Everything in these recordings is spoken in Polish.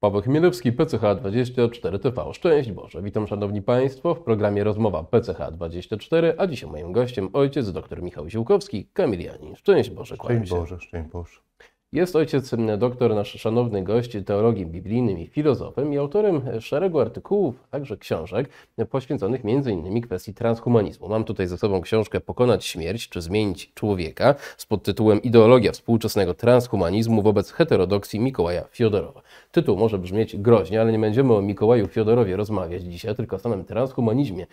Paweł Chmielewski, PCH24TV. Szczęść Boże, witam Szanowni Państwo w programie Rozmowa PCH24, a dzisiaj moim gościem ojciec dr Michał Ziłkowski, kamilianin. Szczęść Boże, Szczęść Boże, szczęść Boże. Jest ojciec doktor, nasz szanowny gość, teologiem biblijnym i filozofem i autorem szeregu artykułów, także książek poświęconych m.in. kwestii transhumanizmu. Mam tutaj ze sobą książkę Pokonać śmierć czy zmienić człowieka z podtytułem Ideologia współczesnego transhumanizmu wobec heterodoksji Mikołaja Fiodorowa. Tytuł może brzmieć groźnie, ale nie będziemy o Mikołaju Fiodorowie rozmawiać dzisiaj, tylko o samym transhumanizmie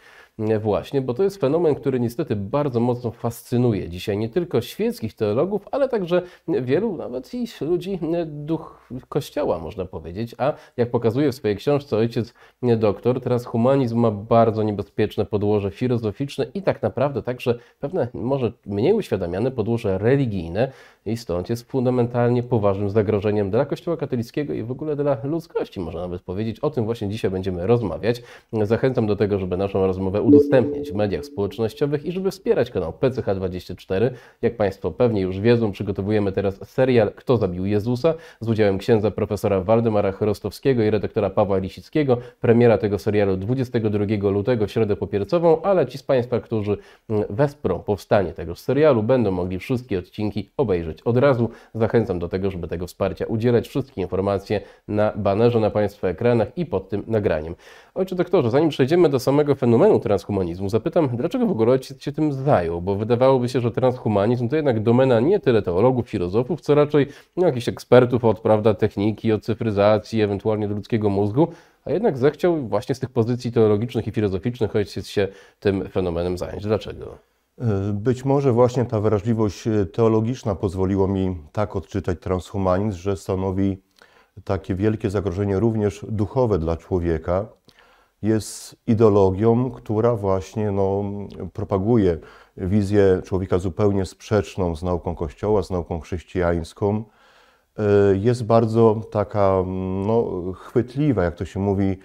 właśnie, bo to jest fenomen, który niestety bardzo mocno fascynuje dzisiaj nie tylko świeckich teologów, ale także wielu nawet ludzi e, duch kościoła, można powiedzieć. A jak pokazuje w swojej książce ojciec e, doktor, teraz humanizm ma bardzo niebezpieczne podłoże filozoficzne i tak naprawdę także pewne, może mniej uświadamiane podłoże religijne i stąd jest fundamentalnie poważnym zagrożeniem dla kościoła katolickiego i w ogóle dla ludzkości, można nawet powiedzieć. O tym właśnie dzisiaj będziemy rozmawiać. Zachęcam do tego, żeby naszą rozmowę udostępniać w mediach społecznościowych i żeby wspierać kanał PCH24. Jak Państwo pewnie już wiedzą, przygotowujemy teraz serial kto zabił Jezusa z udziałem księdza profesora Waldemara Chorostowskiego i redaktora Pawła Lisickiego. Premiera tego serialu 22 lutego w środę popiercową, ale ci z Państwa, którzy mm, wesprą powstanie tego serialu, będą mogli wszystkie odcinki obejrzeć od razu. Zachęcam do tego, żeby tego wsparcia udzielać. Wszystkie informacje na banerze na Państwa ekranach i pod tym nagraniem. Ojcze doktorze, zanim przejdziemy do samego fenomenu transhumanizmu, zapytam, dlaczego w ogóle ojciec się tym zajął? Bo wydawałoby się, że transhumanizm to jednak domena nie tyle teologów, filozofów, co raczej no, jakichś ekspertów od prawda, techniki, od cyfryzacji, ewentualnie ludzkiego mózgu, a jednak zechciał właśnie z tych pozycji teologicznych i filozoficznych ojciec się tym fenomenem zająć. Dlaczego? E, być może właśnie ta wrażliwość e, teologiczna pozwoliła mi tak odczytać transhumanizm, że stanowi takie wielkie zagrożenie również duchowe dla człowieka, jest ideologią, która właśnie no, propaguje wizję człowieka zupełnie sprzeczną z nauką Kościoła, z nauką chrześcijańską. E, jest bardzo taka no, chwytliwa, jak to się mówi, e,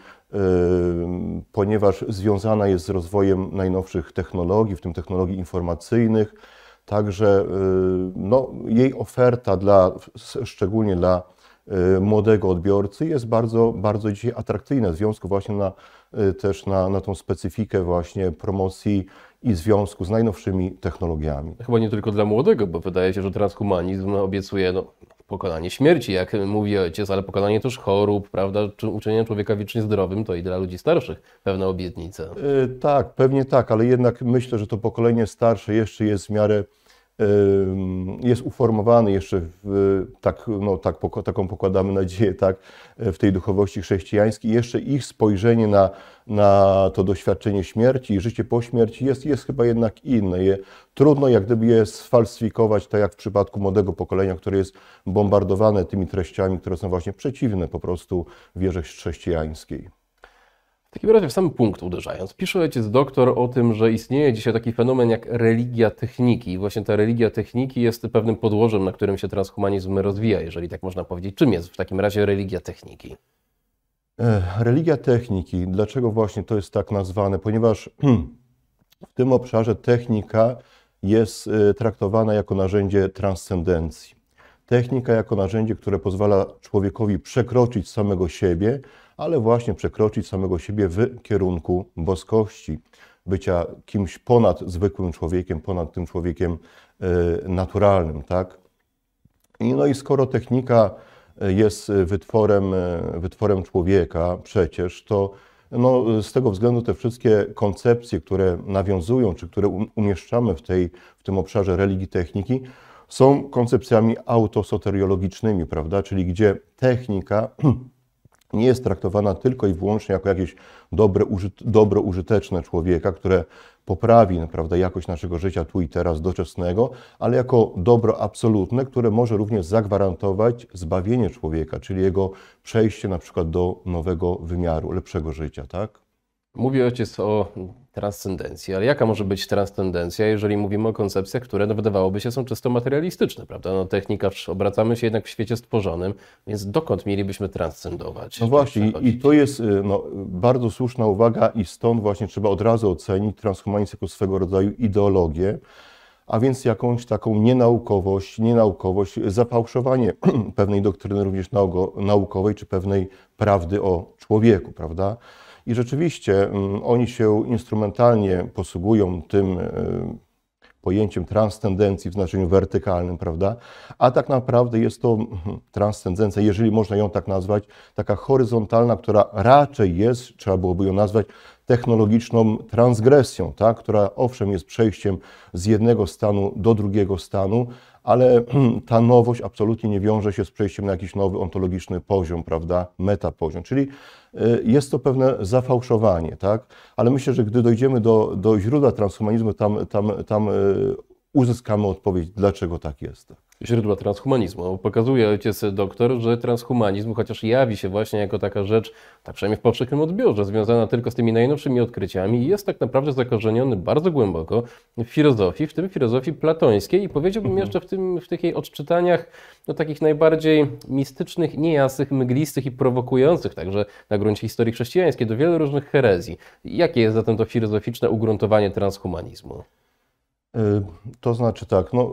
ponieważ związana jest z rozwojem najnowszych technologii, w tym technologii informacyjnych. Także e, no, jej oferta, dla, szczególnie dla młodego odbiorcy, jest bardzo, bardzo dzisiaj atrakcyjna w związku właśnie na, Y, też na, na tą specyfikę właśnie promocji i związku z najnowszymi technologiami. Chyba nie tylko dla młodego, bo wydaje się, że transhumanizm obiecuje no, pokonanie śmierci, jak mówi ojciec, ale pokonanie też chorób, prawda? Czy uczynienie człowieka wiecznie zdrowym to i dla ludzi starszych pewna obietnica. Yy, tak, pewnie tak, ale jednak myślę, że to pokolenie starsze jeszcze jest w miarę jest uformowany jeszcze, w, tak, no, tak, taką pokładamy nadzieję, tak, w tej duchowości chrześcijańskiej. Jeszcze ich spojrzenie na, na to doświadczenie śmierci i życie po śmierci jest, jest chyba jednak inne. Je, trudno jak gdyby je sfalsyfikować, tak jak w przypadku młodego pokolenia, które jest bombardowane tymi treściami, które są właśnie przeciwne po prostu wierze chrześcijańskiej. W takim razie w sam punkt uderzając, pisze ojciec doktor o tym, że istnieje dzisiaj taki fenomen jak religia techniki. I właśnie ta religia techniki jest pewnym podłożem, na którym się transhumanizm rozwija, jeżeli tak można powiedzieć. Czym jest w takim razie religia techniki? Religia techniki. Dlaczego właśnie to jest tak nazwane? Ponieważ w tym obszarze technika jest y, traktowana jako narzędzie transcendencji. Technika jako narzędzie, które pozwala człowiekowi przekroczyć samego siebie, ale właśnie przekroczyć samego siebie w kierunku boskości, bycia kimś ponad zwykłym człowiekiem, ponad tym człowiekiem e, naturalnym, tak? I no i skoro technika e, jest wytworem, e, wytworem człowieka przecież, to no, z tego względu te wszystkie koncepcje, które nawiązują, czy które um, umieszczamy w, tej, w tym obszarze religii techniki, są koncepcjami autosoteriologicznymi, prawda? Czyli gdzie technika nie jest traktowana tylko i wyłącznie jako jakieś dobre, dobro użyteczne człowieka, które poprawi naprawdę jakość naszego życia tu i teraz doczesnego, ale jako dobro absolutne, które może również zagwarantować zbawienie człowieka, czyli jego przejście na przykład do nowego wymiaru, lepszego życia, tak? Mówi ojciec o transcendencji. Ale jaka może być transcendencja, jeżeli mówimy o koncepcjach, które no, wydawałoby się są czysto materialistyczne, prawda? No, technika, obracamy się jednak w świecie stworzonym, więc dokąd mielibyśmy transcendować? No właśnie, i to jest y, no, bardzo słuszna uwaga i stąd właśnie trzeba od razu ocenić transhumanizm jako swego rodzaju ideologię, a więc jakąś taką nienaukowość, nienaukowość, y, zapałszowanie pewnej doktryny również naukowej, czy pewnej prawdy o człowieku, prawda? I rzeczywiście mm, oni się instrumentalnie posługują tym e, pojęciem transcendencji w znaczeniu wertykalnym, prawda? A tak naprawdę jest to mm, transcendencja, jeżeli można ją tak nazwać, taka horyzontalna, która raczej jest, trzeba byłoby ją nazwać technologiczną transgresją, tak? która owszem jest przejściem z jednego stanu do drugiego stanu, ale ta nowość absolutnie nie wiąże się z przejściem na jakiś nowy ontologiczny poziom, prawda, metapoziom. Czyli y, jest to pewne zafałszowanie, tak? Ale myślę, że gdy dojdziemy do, do źródła transhumanizmu, tam, tam, tam y, uzyskamy odpowiedź, dlaczego tak jest źródła transhumanizmu. Pokazuje ojciec doktor, że transhumanizm, chociaż jawi się właśnie jako taka rzecz, tak przynajmniej w powszechnym odbiorze, związana tylko z tymi najnowszymi odkryciami, jest tak naprawdę zakorzeniony bardzo głęboko w filozofii, w tym filozofii platońskiej i powiedziałbym mhm. jeszcze w, tym, w tych jej odczytaniach no, takich najbardziej mistycznych, niejasnych, mglistych i prowokujących także na gruncie historii chrześcijańskiej do wielu różnych herezji. Jakie jest zatem to filozoficzne ugruntowanie transhumanizmu? Y, to znaczy tak, no,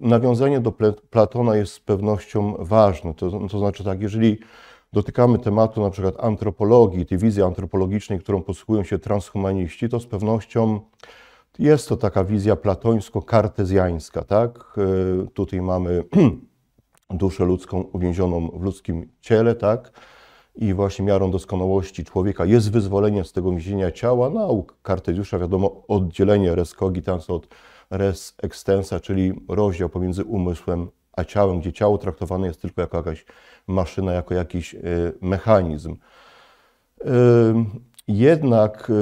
y, nawiązanie do Platona jest z pewnością ważne. To, to znaczy tak, jeżeli dotykamy tematu na przykład antropologii, tej wizji antropologicznej, którą posługują się transhumaniści, to z pewnością jest to taka wizja platońsko-kartezjańska, tak? Y, tutaj mamy duszę ludzką uwięzioną w ludzkim ciele, tak? i właśnie miarą doskonałości człowieka jest wyzwolenie z tego więzienia ciała. Nauk no, Kartezjusza, wiadomo, oddzielenie res cogitans od res extensa, czyli rozdział pomiędzy umysłem a ciałem, gdzie ciało traktowane jest tylko jako jakaś maszyna, jako jakiś y, mechanizm. Y, jednak, y,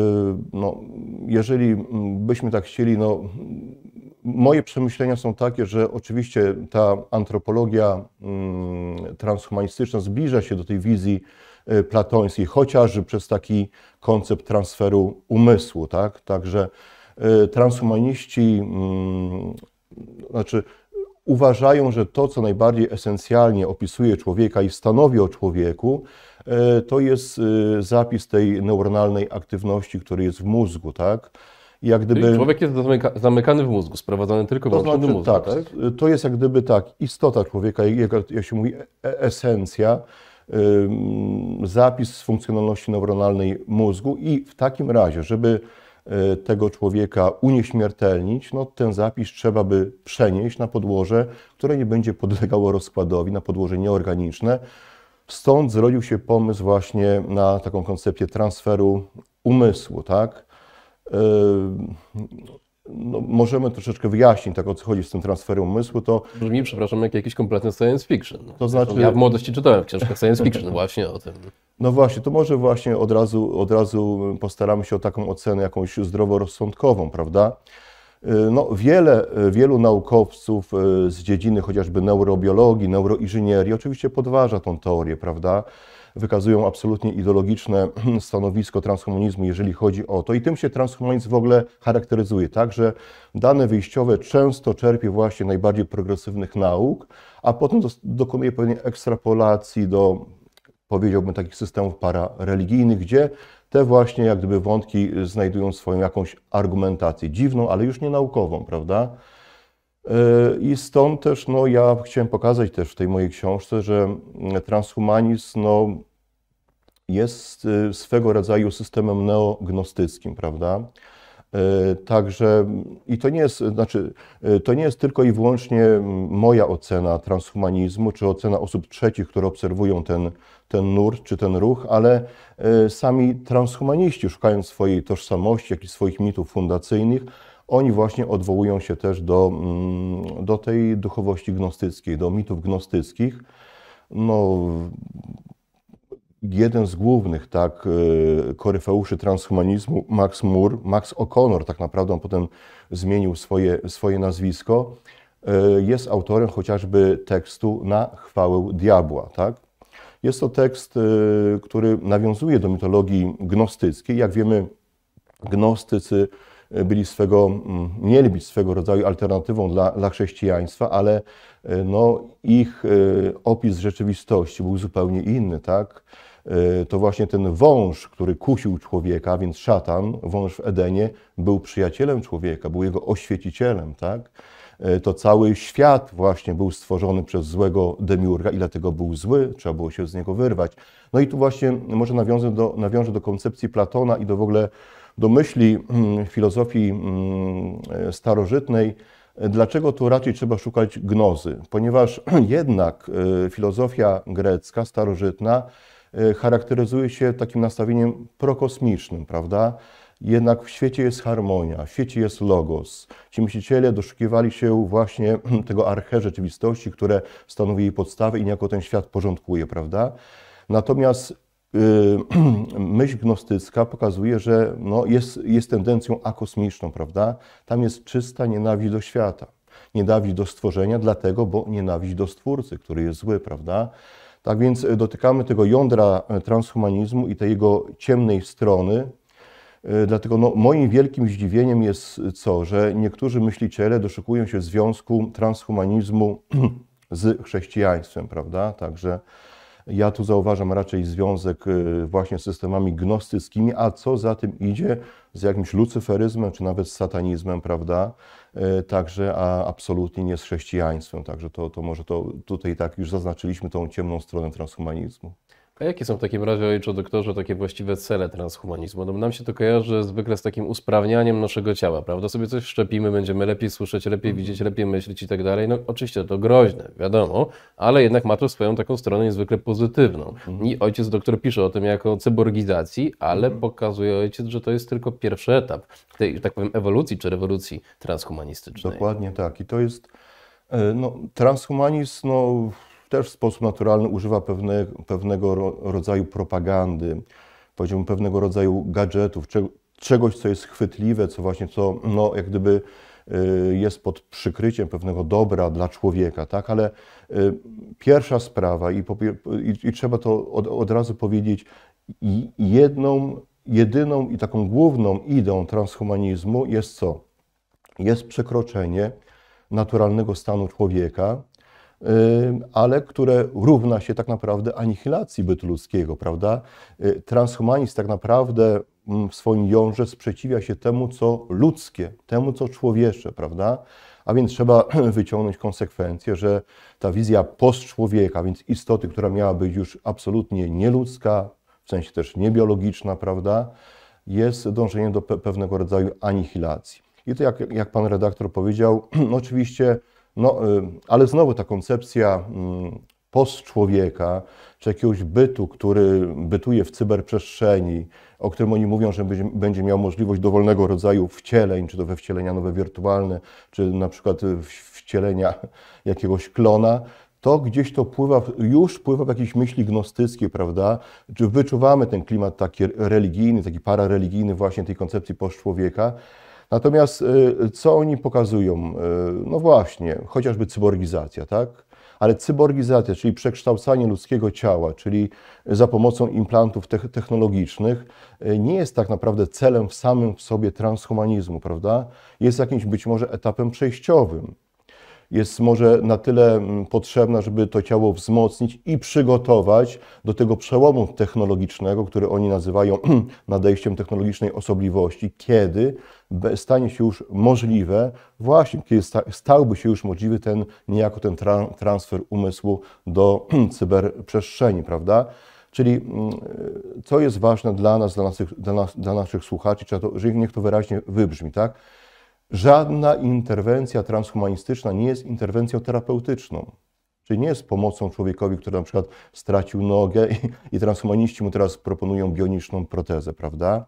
no, jeżeli byśmy tak chcieli, no, moje przemyślenia są takie, że oczywiście ta antropologia mm, transhumanistyczna zbliża się do tej wizji Y, platońskiej, chociażby przez taki koncept transferu umysłu. Tak? Także y, transhumaniści, mm, znaczy uważają, że to, co najbardziej esencjalnie opisuje człowieka i stanowi o człowieku, y, to jest zapis tej neuronalnej aktywności, który jest w mózgu, tak? Jak gdyby... człowiek jest zamykany w mózgu, sprowadzany tylko to znaczy, mózgu, tak, tak? To jest jak gdyby tak, istota człowieka, jak, jak się mówi, e-, esencja, zapis funkcjonalności neuronalnej mózgu i w takim razie, żeby y, tego człowieka unieśmiertelnić, no ten zapis trzeba by przenieść na podłoże, które nie będzie podlegało rozkładowi, na podłoże nieorganiczne. Stąd zrodził się pomysł właśnie na taką koncepcję transferu umysłu, tak? no, możemy troszeczkę wyjaśnić, tak o co chodzi z tym transferem umysłu, to... Brzmi, przepraszam, jak jakiś kompletny science fiction. To znaczy... Ja w młodości czytałem książkę science fiction właśnie o tym. No właśnie, to może właśnie od razu, od razu postaramy się o taką ocenę jakąś zdroworozsądkową, prawda? Y, no, wiele, y, wielu naukowców y, z dziedziny chociażby neurobiologii, neuroinżynierii oczywiście podważa tą teorię, prawda? wykazują absolutnie ideologiczne stanowisko transhumanizmu, jeżeli chodzi o to. I tym się transhumanizm w ogóle charakteryzuje, tak, że dane wyjściowe często czerpie właśnie najbardziej progresywnych nauk, a potem dokonuje pewnej ekstrapolacji do, powiedziałbym, takich systemów parareligijnych, gdzie te właśnie jak gdyby wątki znajdują swoją jakąś argumentację, dziwną, ale już nie naukową, prawda? Yy, I stąd też no, ja chciałem pokazać też w tej mojej książce, że transhumanizm no, jest y, swego rodzaju systemem neognostyckim, prawda? Y, także i to nie jest, znaczy, y, to nie jest tylko i wyłącznie moja ocena transhumanizmu, czy ocena osób trzecich, które obserwują ten, ten nurt czy ten ruch, ale sami transhumaniści, szukając swojej tożsamości, jakiś swoich mitów fundacyjnych, oni właśnie odwołują się też do, mm, do tej duchowości gnostyckiej, do mitów gnostyckich. No, jeden z głównych tak y, koryfeuszy transhumanizmu, Max Moore, Max O'Connor, tak naprawdę on potem zmienił swoje, swoje nazwisko, y, jest autorem chociażby tekstu Na chwałę diabła. Tak? Jest to tekst, y, który nawiązuje do mitologii gnostyckiej. Jak wiemy, gnostycy byli swego, mm, mieli być swego rodzaju alternatywą dla, dla chrześcijaństwa, ale no, ich opis rzeczywistości był zupełnie inny, tak? Y, to właśnie ten wąż, który kusił człowieka, więc szatan, wąż w Edenie, był przyjacielem człowieka, był jego oświecicielem, tak? Y, to cały świat właśnie był stworzony przez złego demiurga i dlatego był zły, trzeba było się z niego wyrwać. No i tu właśnie może nawiążę do, nawiążę do koncepcji Platona i do w ogóle do myśli mm, filozofii mm, starożytnej, Dlaczego tu raczej trzeba szukać gnozy? Ponieważ jednak y, filozofia grecka, starożytna, E, charakteryzuje się takim nastawieniem prokosmicznym, prawda? Jednak w świecie jest harmonia, w świecie jest logos. Ci myśliciele doszukiwali się właśnie tego arche rzeczywistości, które stanowi jej podstawę i niejako ten świat porządkuje, prawda? Natomiast y, myśl gnostycka pokazuje, że no jest, jest tendencją akosmiczną, prawda? Tam jest czysta nienawiść do świata, nienawiść do stworzenia, dlatego, bo nienawiść do stwórcy, który jest zły, prawda? Tak więc e, dotykamy tego jądra e, transhumanizmu i tej jego ciemnej strony. E, dlatego no, moim wielkim zdziwieniem jest co, że niektórzy myśliciele doszukują się związku transhumanizmu z chrześcijaństwem, prawda? Także ja tu zauważam raczej związek y, właśnie z systemami gnostyckimi, a co za tym idzie z jakimś lucyferyzmem, czy nawet z satanizmem, prawda? Y, także, a absolutnie nie z chrześcijaństwem. Także to, to może to tutaj tak już zaznaczyliśmy tą ciemną stronę transhumanizmu. A jakie są w takim razie, ojcze doktorze, takie właściwe cele transhumanizmu? No, nam się to kojarzy zwykle z takim usprawnianiem naszego ciała, prawda? Sobie coś szczepimy, będziemy lepiej słyszeć, lepiej mhm. widzieć, lepiej myśleć i tak dalej. No oczywiście to groźne, wiadomo, ale jednak ma to swoją taką stronę niezwykle pozytywną. Mhm. I ojciec doktor pisze o tym jako cyborgizacji, ale mhm. pokazuje ojciec, że to jest tylko pierwszy etap tej, tak powiem, ewolucji czy rewolucji transhumanistycznej. Dokładnie tak. I to jest e, no, transhumanizm, no też w sposób naturalny używa pewne, pewnego rodzaju propagandy, powiedziałbym pewnego rodzaju gadżetów, czegoś, co jest chwytliwe, co właśnie, co no, jak gdyby y, jest pod przykryciem pewnego dobra dla człowieka, tak? Ale y, pierwsza sprawa i, i, i trzeba to od, od razu powiedzieć, jedną, jedyną i taką główną ideą transhumanizmu jest co? Jest przekroczenie naturalnego stanu człowieka, ale które równa się tak naprawdę anihilacji bytu ludzkiego, prawda? Y, transhumanizm tak naprawdę mm, w swoim jąże sprzeciwia się temu, co ludzkie, temu, co człowiecze, prawda? A więc trzeba wyciągnąć konsekwencje, że ta wizja postczłowieka, więc istoty, która miała być już absolutnie nieludzka, w sensie też niebiologiczna, prawda, jest dążeniem do pe pewnego rodzaju anihilacji. I to, jak, jak pan redaktor powiedział, oczywiście no, y, ale znowu ta koncepcja mm, post człowieka, czy jakiegoś bytu, który bytuje w cyberprzestrzeni, o którym oni mówią, że będzie miał możliwość dowolnego rodzaju wcieleń, czy to we wcielenia nowe wirtualne, czy na przykład wcielenia jakiegoś klona, to gdzieś to pływa, już pływa w jakieś myśli gnostyckie, prawda? Czy wyczuwamy ten klimat taki religijny, taki parareligijny właśnie tej koncepcji post człowieka. Natomiast y, co oni pokazują? Y, no właśnie, chociażby cyborgizacja, tak? Ale cyborgizacja, czyli przekształcanie ludzkiego ciała, czyli za pomocą implantów technologicznych, y, nie jest tak naprawdę celem w samym w sobie transhumanizmu, prawda? Jest jakimś być może etapem przejściowym jest może na tyle potrzebna, żeby to ciało wzmocnić i przygotować do tego przełomu technologicznego, który oni nazywają nadejściem technologicznej osobliwości, kiedy stanie się już możliwe, właśnie kiedy stałby się już możliwy ten, niejako ten transfer umysłu do cyberprzestrzeni, prawda? Czyli mm, e, co jest ważne dla nas, dla, naszych, dla, nas, dla naszych słuchaczy, to, że niech to wyraźnie wybrzmi, tak? Żadna interwencja transhumanistyczna nie jest interwencją terapeutyczną. Czyli nie jest pomocą człowiekowi, który na przykład stracił nogę i, i transhumaniści mu teraz proponują bioniczną protezę, prawda?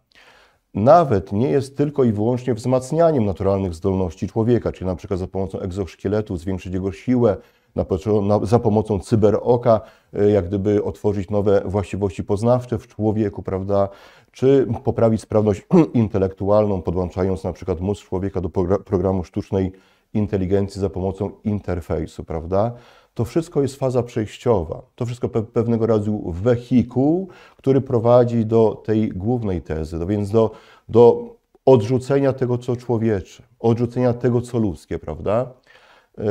nawet nie jest tylko i wyłącznie wzmacnianiem naturalnych zdolności człowieka, czyli na przykład za pomocą egzoszkieletu zwiększyć jego siłę, za pomocą cyberoka, y, jak gdyby otworzyć nowe właściwości poznawcze w człowieku, prawda, czy poprawić sprawność intelektualną, podłączając na przykład mózg człowieka do programu sztucznej inteligencji za pomocą interfejsu, prawda? to wszystko jest faza przejściowa. To wszystko pe pewnego rodzaju wehikuł, który prowadzi do tej głównej tezy, do no więc do, do odrzucenia tego, co człowiecze, odrzucenia tego, co ludzkie, prawda? Yy,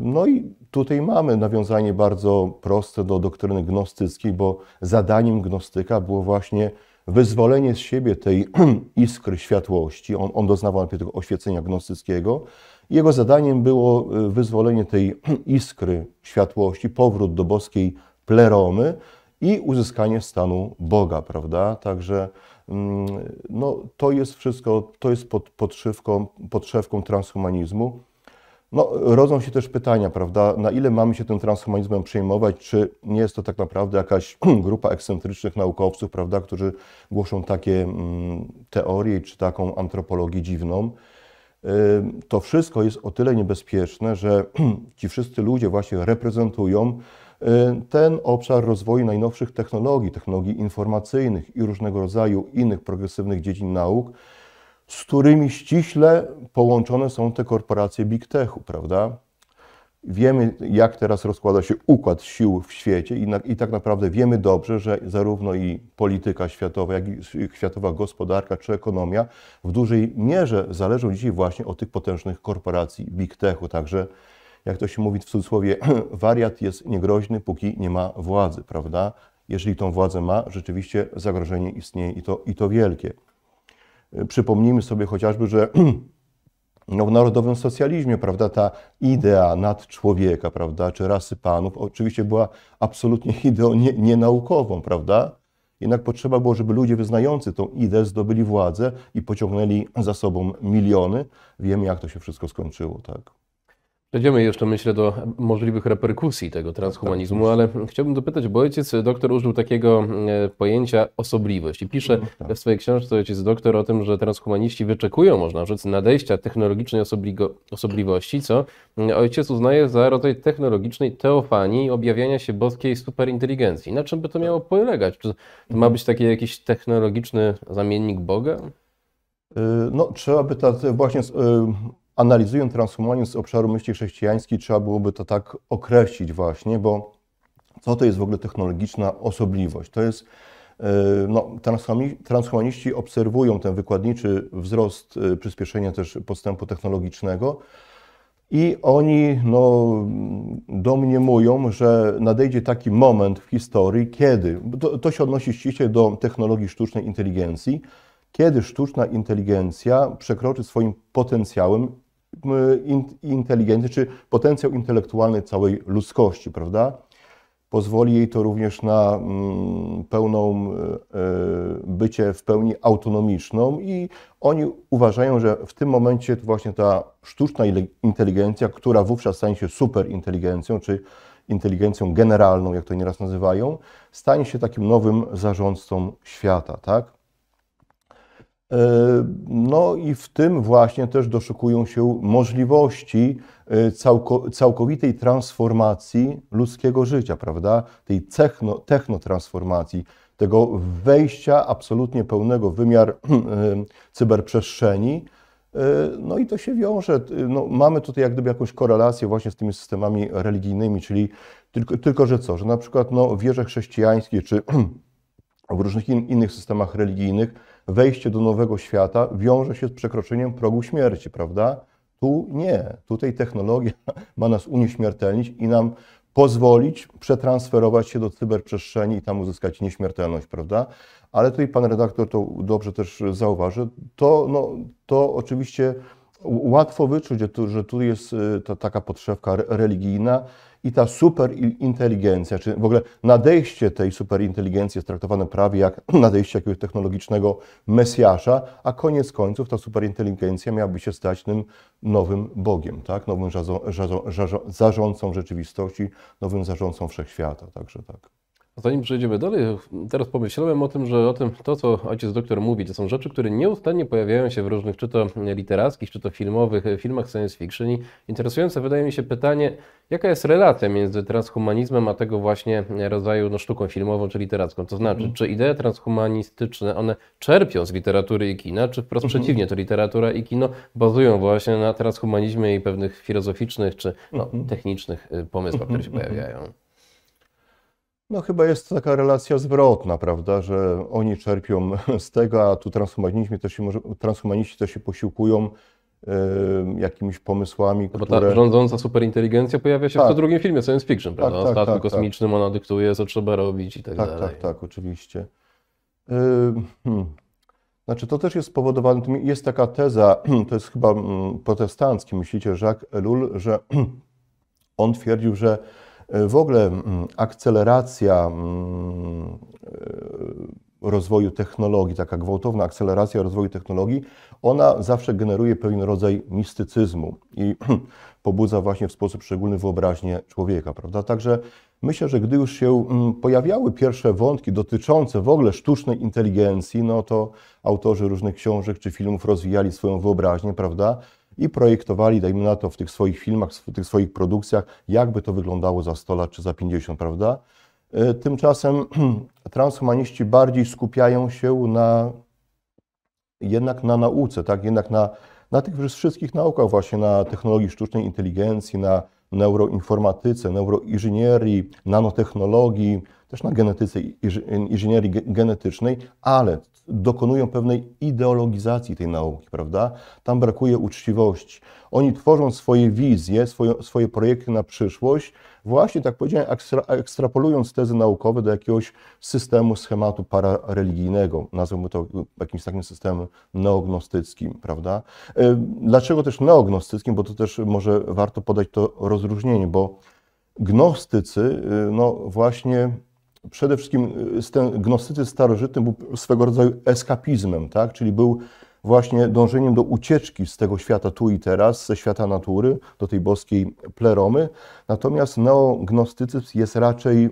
no i tutaj mamy nawiązanie bardzo proste do doktryny gnostyckiej, bo zadaniem gnostyka było właśnie wyzwolenie z siebie tej iskry światłości. On, on doznawał tego oświecenia gnostyckiego, jego zadaniem było e, wyzwolenie tej iskry światłości, powrót do boskiej pleromy i uzyskanie stanu Boga, prawda? Także mm, no, to jest wszystko, to jest pod, podszywką, podszewką transhumanizmu. No, rodzą się też pytania, prawda, na ile mamy się tym transhumanizmem przejmować, czy nie jest to tak naprawdę jakaś grupa ekscentrycznych naukowców, prawda, którzy głoszą takie mm, teorie, czy taką antropologię dziwną to wszystko jest o tyle niebezpieczne, że ci wszyscy ludzie właśnie reprezentują y, ten obszar rozwoju najnowszych technologii, technologii informacyjnych i różnego rodzaju innych progresywnych dziedzin nauk, z którymi ściśle połączone są te korporacje big techu, prawda? Wiemy, jak teraz rozkłada się układ sił w świecie i, na, i, tak naprawdę wiemy dobrze, że zarówno i polityka światowa, jak i światowa gospodarka czy ekonomia w dużej mierze zależą dzisiaj właśnie od tych potężnych korporacji, big techu. Także, jak to się mówi w cudzysłowie, wariat jest niegroźny, póki nie ma władzy, prawda? Jeżeli tą władzę ma, rzeczywiście zagrożenie istnieje i to, i to wielkie. Przypomnijmy sobie chociażby, że no, w narodowym socjalizmie, prawda, ta idea nad człowieka, prawda, czy rasy panów, oczywiście była absolutnie ideą nie, nienaukową, prawda? Jednak potrzeba było, żeby ludzie wyznający tą ideę zdobyli władzę i pociągnęli za sobą miliony. Wiemy, jak to się wszystko skończyło, tak? Przejdziemy jeszcze, myślę, do możliwych reperkusji tego transhumanizmu, tak, ale tak. chciałbym dopytać, bo ojciec doktor użył takiego e, pojęcia osobliwość i pisze no tak. w swojej książce ojciec doktor o tym, że transhumaniści wyczekują, można rzec, nadejścia technologicznej osobliwości, co mm, ojciec uznaje za rodzaj technologicznej teofanii objawiania się boskiej superinteligencji. Na czym by to miało polegać? Czy to mhm. ma być taki jakiś technologiczny zamiennik Boga? Y, no, trzeba by ta właśnie y, analizując transhumanizm z obszaru myśli chrześcijańskiej, trzeba byłoby to tak określić właśnie, bo co to jest w ogóle technologiczna osobliwość? To jest e, no, transhumaniści obserwują ten wykładniczy wzrost e, przyspieszenia też postępu technologicznego i oni no, domniemują, że nadejdzie taki moment w historii, kiedy, to, to się odnosi ściśle do technologii sztucznej inteligencji, kiedy sztuczna inteligencja przekroczy swoim potencjałem inteligencji, czy potencjał intelektualny całej ludzkości, prawda? Pozwoli jej to również na pełną e, e, bycie w pełni autonomiczną i oni uważają, że w tym momencie to właśnie ta sztuczna inteligencja, która wówczas stanie się superinteligencją, czy inteligencją generalną, jak to nieraz nazywają, stanie się takim nowym zarządcą świata, tak? No i w tym właśnie też doszukują się możliwości e, całkowitej transformacji ludzkiego życia, prawda? Tej techno, technotransformacji, tego wejścia absolutnie pełnego w wymiar e, cyberprzestrzeni. E, no i to się wiąże. No, mamy tutaj jak gdyby jakąś korelację właśnie z tymi systemami religijnymi, czyli tylko, tylko że co, że na przykład no, w wierze chrześcijańskiej czy w różnych in, innych systemach religijnych wejście do nowego świata wiąże się z przekroczeniem progu śmierci, prawda? Tu nie. Tutaj technologia ma nas unieśmiertelnić i nam pozwolić przetransferować się do cyberprzestrzeni i tam uzyskać nieśmiertelność, prawda? Ale tutaj pan redaktor to dobrze też zauważy. To, no, to oczywiście łatwo wyczuć, że tu, że tu jest y, ta, taka podszewka religijna i ta superinteligencja, czy w ogóle nadejście tej superinteligencji jest traktowane prawie jak nadejście jakiegoś technologicznego mesjasza, a koniec końców ta superinteligencja miałaby się stać tym nowym Bogiem, tak? nowym żadzą, zarządcą rzeczywistości, nowym zarządcą wszechświata. Także tak. Zanim no przejdziemy dalej, teraz pomyślałem o tym, że o tym to, co ojciec doktor mówi, to są rzeczy, które nieustannie pojawiają się w różnych, czy to literackich, czy to filmowych, e, filmach science fiction. I interesujące wydaje mi się pytanie, jaka jest relacja między transhumanizmem a tego właśnie rodzaju no, sztuką filmową czy literacką? To znaczy, mhm. czy idee transhumanistyczne one czerpią z literatury i kina, czy wprost mhm. przeciwnie, to literatura i kino bazują właśnie na transhumanizmie i pewnych filozoficznych czy no, mhm. technicznych y, pomysłach, które się mhm. pojawiają? No chyba jest to taka relacja zwrotna, prawda, że oni czerpią z tego, a tu transhumanizmie to się transhumaniści to się posiłkują yy, jakimiś pomysłami, no Bo które... ta rządząca superinteligencja pojawia się tak. w co tak. drugim filmie science fiction, tak, prawda? Tak, tak, Statku tak, kosmicznym tak. ona dyktuje, co trzeba robić i tak, tak dalej. Tak, tak, oczywiście. Yy, hmm. Znaczy to też jest spowodowane jest taka teza, to jest chyba mm, protestancki myślicie, Jacques Ellul, że on twierdził, że E, w ogóle mm, akceleracja mm, e, rozwoju technologii, taka gwałtowna akceleracja rozwoju technologii, ona zawsze generuje pewien rodzaj mistycyzmu i pobudza właśnie w sposób szczególny wyobraźnię człowieka, prawda? Także myślę, że gdy już się mm, pojawiały pierwsze wątki dotyczące w ogóle sztucznej inteligencji, no to autorzy różnych książek czy filmów rozwijali swoją wyobraźnię, prawda? i projektowali, dajmy na to, w tych swoich filmach, w tych swoich produkcjach, jakby to wyglądało za 100 lat czy za 50, prawda? E, tymczasem transhumaniści bardziej skupiają się na, jednak na nauce, tak? jednak na, na tych wszystkich naukach, właśnie na technologii sztucznej inteligencji, na neuroinformatyce, neuroinżynierii, nanotechnologii, też na genetyce, inżynierii genetycznej, ale dokonują pewnej ideologizacji tej nauki, prawda? Tam brakuje uczciwości. Oni tworzą swoje wizje, swoje, swoje projekty na przyszłość, właśnie, tak powiedziałem, ekstra, ekstrapolując tezy naukowe do jakiegoś systemu, schematu parareligijnego, nazwijmy to jakimś takim systemem neognostyckim, prawda? E, dlaczego też neognostyckim? Bo to też może warto podać to rozróżnienie, bo gnostycy, e, no właśnie przede wszystkim y, ten gnostycyzm starożytny był swego rodzaju eskapizmem, tak? czyli był właśnie dążeniem do ucieczki z tego świata tu i teraz, ze świata natury, do tej boskiej pleromy. Natomiast neognostycyzm jest raczej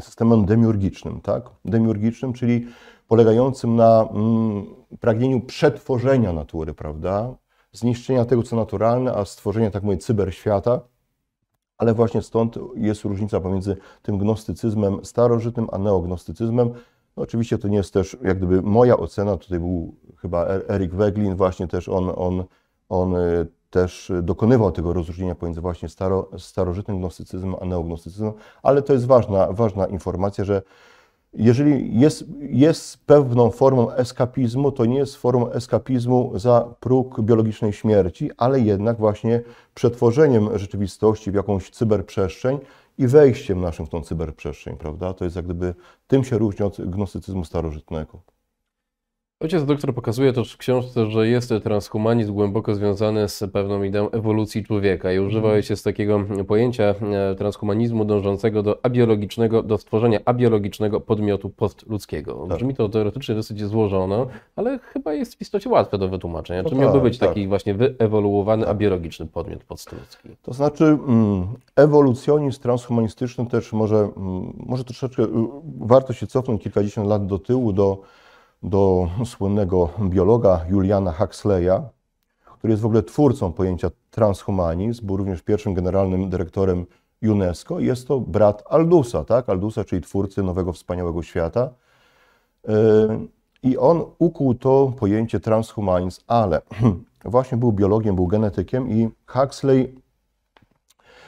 systemem demiurgicznym, tak? demiurgicznym czyli polegającym na mm, pragnieniu przetworzenia natury, prawda? zniszczenia tego, co naturalne, a stworzenia, tak mówię, cyberświata, ale właśnie stąd jest różnica pomiędzy tym gnostycyzmem starożytnym a neognostycyzmem. No oczywiście to nie jest też jak gdyby moja ocena, tutaj był chyba er- Erik Weglin, właśnie też on, on, on e, też dokonywał tego rozróżnienia pomiędzy właśnie staro, starożytnym gnostycyzmem a neognostycyzmem, ale to jest ważna, ważna informacja, że jeżeli jest, jest pewną formą eskapizmu, to nie jest formą eskapizmu za próg biologicznej śmierci, ale jednak właśnie przetworzeniem rzeczywistości w jakąś cyberprzestrzeń i wejściem naszym w tą cyberprzestrzeń, prawda? To jest jak gdyby, tym się różni od gnostycyzmu starożytnego. Ojciec doktor pokazuje też w książce, że jest transhumanizm głęboko związany z pewną ideą ewolucji człowieka i używa mhm. się z takiego pojęcia e, transhumanizmu dążącego do abiologicznego, do stworzenia abiologicznego podmiotu postludzkiego. Tak. Brzmi to teoretycznie dosyć złożono, ale chyba jest w istocie łatwe do wytłumaczenia. Czy no miałby tak, być tak. taki właśnie wyewoluowany abiologiczny podmiot postludzki? To znaczy mm, ewolucjonizm transhumanistyczny też może, mm, może troszeczkę, y, warto się cofnąć kilkadziesiąt lat do tyłu, do do słynnego biologa Juliana Huxleya, który jest w ogóle twórcą pojęcia transhumanizm, był również pierwszym generalnym dyrektorem UNESCO. Jest to brat Aldusa, tak? Aldusa, czyli twórcy Nowego Wspaniałego Świata. E, I on ukuł to pojęcie transhumanizm, ale właśnie był biologiem, był genetykiem i Huxley e,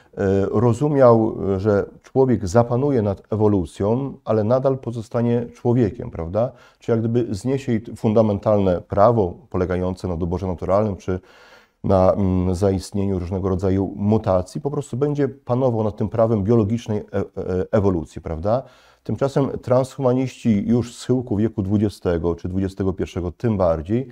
rozumiał, że człowiek zapanuje nad ewolucją, ale nadal pozostanie człowiekiem, prawda? Czy jak gdyby zniesie fundamentalne prawo polegające na doborze naturalnym, czy na mm, zaistnieniu różnego rodzaju mutacji, po prostu będzie panował nad tym prawem biologicznej e, e, ewolucji, prawda? Tymczasem transhumaniści już z schyłku wieku XX czy XXI, tym bardziej,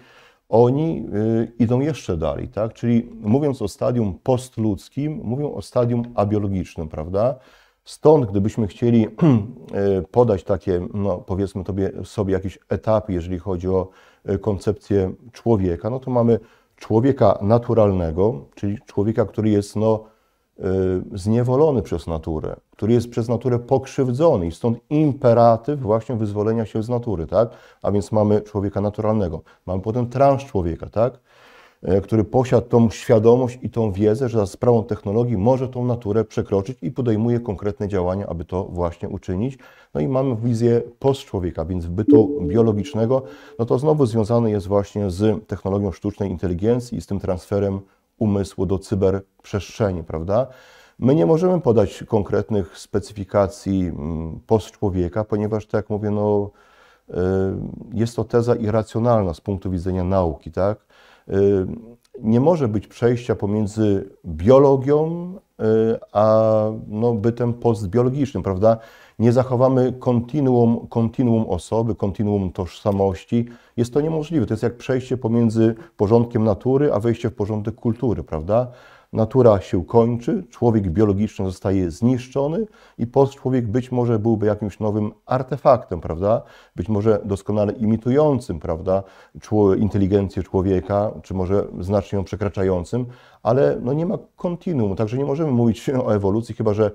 oni y, idą jeszcze dalej, tak? Czyli mówiąc o stadium postludzkim, mówią o stadium abiologicznym, prawda? Stąd, gdybyśmy chcieli e, podać takie, no powiedzmy sobie, jakieś etapy, jeżeli chodzi o e, koncepcję człowieka, no to mamy człowieka naturalnego, czyli człowieka, który jest no, e, zniewolony przez naturę, który jest przez naturę pokrzywdzony i stąd imperatyw właśnie wyzwolenia się z natury, tak? A więc mamy człowieka naturalnego. Mamy potem trans człowieka, tak? E, który posiada tą świadomość i tą wiedzę, że za sprawą technologii może tą naturę przekroczyć i podejmuje konkretne działania, aby to właśnie uczynić. No i mamy wizję post-człowieka, więc bytu biologicznego, no to znowu związane jest właśnie z technologią sztucznej inteligencji i z tym transferem umysłu do cyberprzestrzeni, prawda? My nie możemy podać konkretnych specyfikacji mm, post-człowieka, ponieważ, tak jak mówię, no, e, jest to teza irracjonalna z punktu widzenia nauki, tak? Y, nie może być przejścia pomiędzy biologią y, a no, bytem postbiologicznym, prawda? Nie zachowamy kontinuum, kontinuum osoby, kontinuum tożsamości. Jest to niemożliwe. To jest jak przejście pomiędzy porządkiem natury, a wejście w porządek kultury, prawda? natura się kończy, człowiek biologiczny zostaje zniszczony i post-człowiek być może byłby jakimś nowym artefaktem, prawda? Być może doskonale imitującym, prawda, inteligencję człowieka, czy może znacznie ją przekraczającym, ale no nie ma kontinuum, także nie możemy mówić o ewolucji, chyba że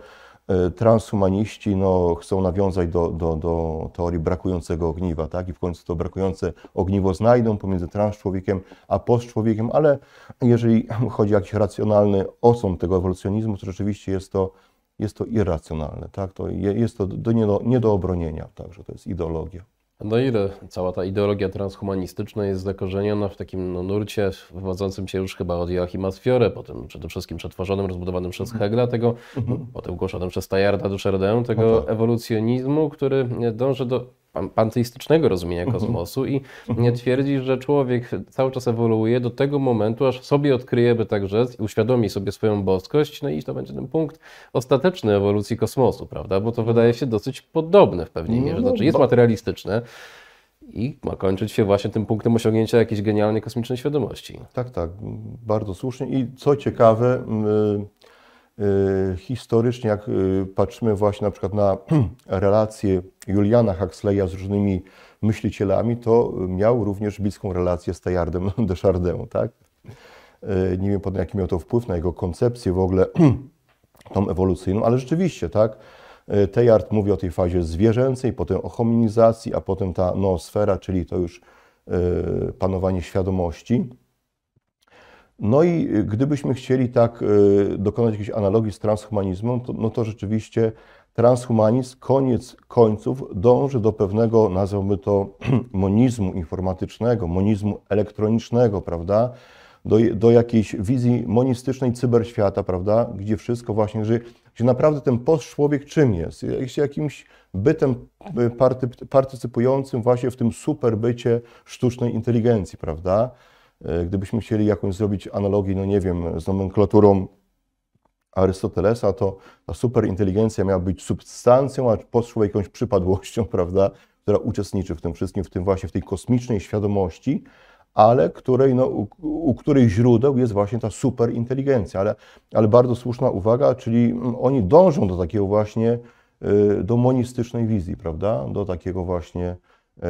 E, transhumaniści no, chcą nawiązać do, do, do teorii brakującego ogniwa, tak? I w końcu to brakujące ogniwo znajdą pomiędzy trans człowiekiem a post człowiekiem, ale jeżeli chodzi o jakiś racjonalny osąd tego ewolucjonizmu, to rzeczywiście jest to, jest to irracjonalne, tak? To jest to do, nie, do, nie do obronienia, także to jest ideologia. No ile cała ta ideologia transhumanistyczna jest zakorzeniona w takim no, nurcie wywodzącym się już chyba od Joachima z Fiore, potem przede wszystkim przetworzonym, rozbudowanym przez mhm. Hegla, tego, mm-hmm. potem ogłoszonym przez Tajarda Duchardę, tego no tak. ewolucjonizmu, który e, dąży do panteistycznego rozumienia mhm. kosmosu i mhm. nie twierdzi, że człowiek cały czas ewoluuje do tego momentu, aż sobie odkryjemy także, uświadomi sobie swoją boskość, no i to będzie ten punkt ostateczny ewolucji kosmosu, prawda? Bo to wydaje się dosyć podobne w pewnej no, mierze. No, znaczy jest materialistyczne, i ma kończyć się właśnie tym punktem osiągnięcia jakiejś genialnej kosmicznej świadomości. Tak, tak, bardzo słusznie. I co ciekawe, yy, yy, historycznie, jak y, patrzymy właśnie na przykład na relacje Juliana Huxleya z różnymi myślicielami, to miał również bliską relację z Teilhardem de Chardin, tak? Y, nie wiem, pod jaki miał to wpływ na jego koncepcję w ogóle tą ewolucyjną, ale rzeczywiście, tak? E, Tejart mówi o tej fazie zwierzęcej, potem o hominizacji, a potem ta noosfera, czyli to już e, panowanie świadomości. No i gdybyśmy chcieli tak e, dokonać jakiejś analogii z transhumanizmem, to, no to rzeczywiście transhumanizm koniec końców dąży do pewnego, nazwałby to, monizmu informatycznego, monizmu elektronicznego, prawda? Do, do jakiejś wizji monistycznej cyberświata, prawda? Gdzie wszystko właśnie, że gdzie naprawdę ten post-człowiek czym jest? Jest jakimś bytem y, party, partycypującym właśnie w tym superbycie sztucznej inteligencji, prawda? Y, gdybyśmy chcieli jakąś zrobić analogię, no nie wiem, z nomenklaturą Arystotelesa, to ta superinteligencja miała być substancją, a post-człowiek jakąś przypadłością, prawda? Która uczestniczy w tym wszystkim, w tym właśnie, w tej kosmicznej świadomości, ale której, no, u, u której źródeł jest właśnie ta superinteligencja. Ale, ale bardzo słuszna uwaga, czyli mm, oni dążą do takiego właśnie, y, do monistycznej wizji, prawda? Do takiego właśnie y,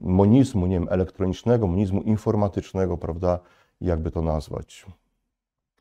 monizmu, nie wiem, elektronicznego, monizmu informatycznego, prawda? Jakby to nazwać.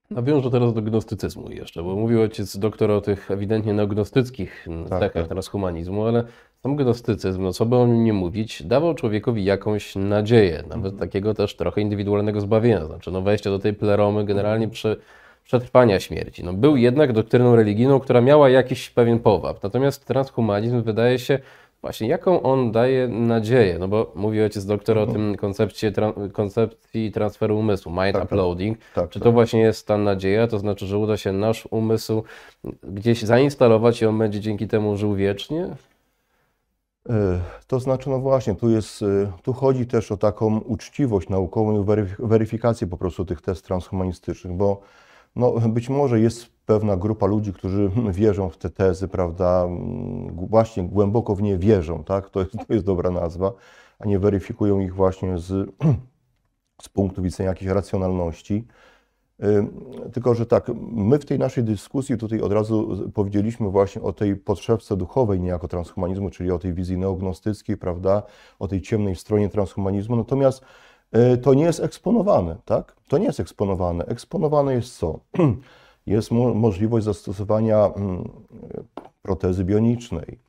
Nawiążę teraz do gnostycyzmu jeszcze, bo mówił ojciec doktor o tych ewidentnie neognostyckich tak, cechach tak. teraz humanizmu, ale sam gnostycyzm, no co by o nim nie mówić, dawał człowiekowi jakąś nadzieję, nawet mhm. takiego też trochę indywidualnego zbawienia, znaczy no wejście do tej pleromy, generalnie mhm. przy, przetrwania śmierci. No, był jednak doktryną religijną, która miała jakiś pewien powab. Natomiast transhumanizm wydaje się właśnie, jaką on daje nadzieję, no bo mówi ojciec doktor o mhm. tym koncepcie, tra koncepcji transferu umysłu, mind tak, tak, uploading. Tak, Czy tak, to właśnie jest ta nadzieja? To znaczy, że uda się nasz umysł gdzieś zainstalować i on będzie dzięki temu żył wiecznie? E, to znaczy, no właśnie, tu, jest, e, tu chodzi też o taką uczciwość naukową i weryfikację po prostu tych test transhumanistycznych, bo no, być może jest pewna grupa ludzi, którzy wierzą w te tezy, prawda, mm, właśnie głęboko w nie wierzą, tak, to jest, to jest dobra nazwa, a nie weryfikują ich właśnie z, z punktu widzenia jakiejś racjonalności. Tylko, że tak, my w tej naszej dyskusji tutaj od razu powiedzieliśmy właśnie o tej potrzebce duchowej niejako transhumanizmu, czyli o tej wizji neognostyckiej, prawda, o tej ciemnej stronie transhumanizmu. Natomiast y, to nie jest eksponowane, tak? To nie jest eksponowane. Eksponowane jest co? Jest możliwość zastosowania mm, protezy bionicznej,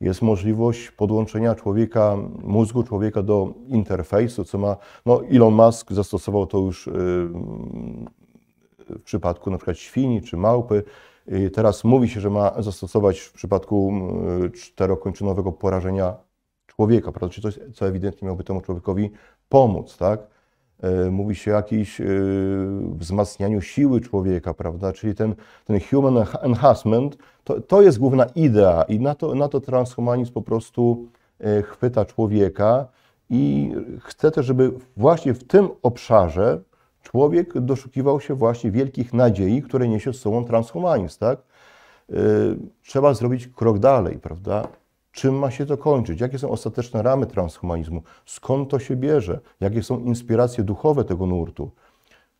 jest możliwość podłączenia człowieka, mózgu człowieka do interfejsu, co ma, no Elon Musk zastosował to już y, w przypadku na przykład świni czy małpy. Teraz mówi się, że ma zastosować w przypadku mm, czterokończynowego porażenia człowieka, prawda? Czyli coś, co ewidentnie miałby temu człowiekowi pomóc, tak? E, mówi się o jakimś e, wzmacnianiu siły człowieka, prawda? Czyli ten, ten human enhancement to, to jest główna idea i na to, na to transhumanizm po prostu e, chwyta człowieka i chce też, żeby właśnie w tym obszarze Człowiek doszukiwał się właśnie wielkich nadziei, które niesie z sobą transhumanizm, tak? Y, trzeba zrobić krok dalej, prawda? Czym ma się to kończyć? Jakie są ostateczne ramy transhumanizmu? Skąd to się bierze? Jakie są inspiracje duchowe tego nurtu?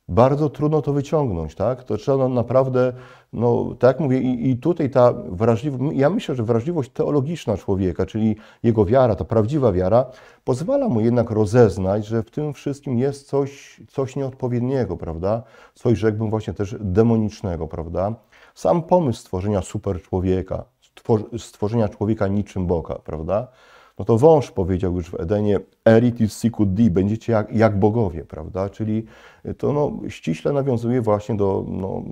bardzo trudno to wyciągnąć, tak? To trzeba naprawdę, no tak mówię, i, i tutaj ta wrażliwość, ja myślę, że wrażliwość teologiczna człowieka, czyli jego wiara, ta prawdziwa wiara, pozwala mu jednak rozeznać, że w tym wszystkim jest coś, coś nieodpowiedniego, prawda? Coś, rzekłbym właśnie też demonicznego, prawda? Sam pomysł stworzenia super człowieka, stworzenia człowieka niczym Boga, prawda? No to wąż powiedział już w Edenie, eritis sicut di, będziecie jak, jak, bogowie, prawda? Czyli e, to no, ściśle nawiązuje właśnie do, no,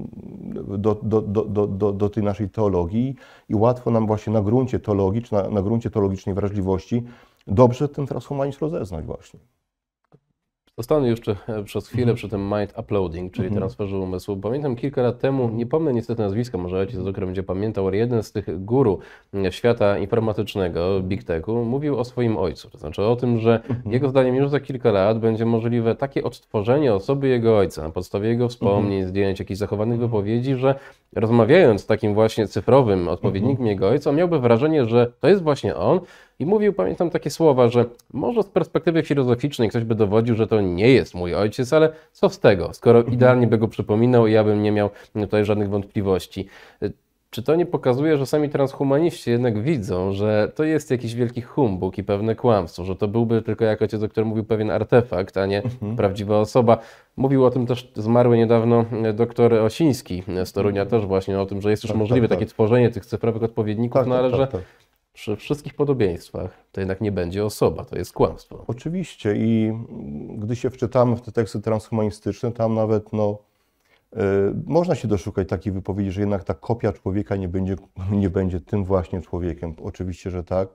do, do, do, do, do tej naszej teologii i łatwo nam właśnie na gruncie teologii, na, na gruncie teologicznej wrażliwości dobrze ten transhumanizm rozeznać właśnie. Zostanę jeszcze e, przez chwilę mhm. przy tym mind uploading, czyli mhm. transferze umysłu. Pamiętam kilka lat temu, nie pomnę niestety nazwiska, może ja ci to dokrę będzie pamiętał, ale jeden z tych guru mm, świata informatycznego, big techu, mówił o swoim ojcu. To znaczy o tym, że mhm. jego zdaniem już za kilka lat będzie możliwe takie odtworzenie osoby jego ojca na podstawie jego wspomnień, zdjęć, jakichś zachowanych wypowiedzi, że rozmawiając z takim właśnie cyfrowym odpowiednikiem jego ojca, miałby wrażenie, że to jest właśnie on, i mówił, pamiętam takie słowa, że może z perspektywy filozoficznej ktoś by dowodził, że to nie jest mój ojciec, ale co z tego, skoro mhm. idealnie by go przypominał i ja bym nie miał tutaj żadnych wątpliwości. Y, czy to nie pokazuje, że sami transhumaniści jednak widzą, że to jest jakiś wielki humbug i pewne kłamstwo, że to byłby tylko jak ojciec, o którym mówił pewien artefakt, a nie mhm. prawdziwa osoba? Mówił o tym też zmarły niedawno y, doktor Osiński y, z Torunia, mhm. też właśnie o tym, że jest już tak, możliwe tak, takie tak. tworzenie tych cyfrowych odpowiedników, tak, no ale tak, że tak, przy wszystkich podobieństwach to jednak nie będzie osoba, to jest kłamstwo. Oczywiście i gdy się wczytamy w te teksty transhumanistyczne, tam nawet no, y, można się doszukać takiej wypowiedzi, że jednak ta kopia człowieka nie będzie, nie będzie tym właśnie człowiekiem. Oczywiście, że tak.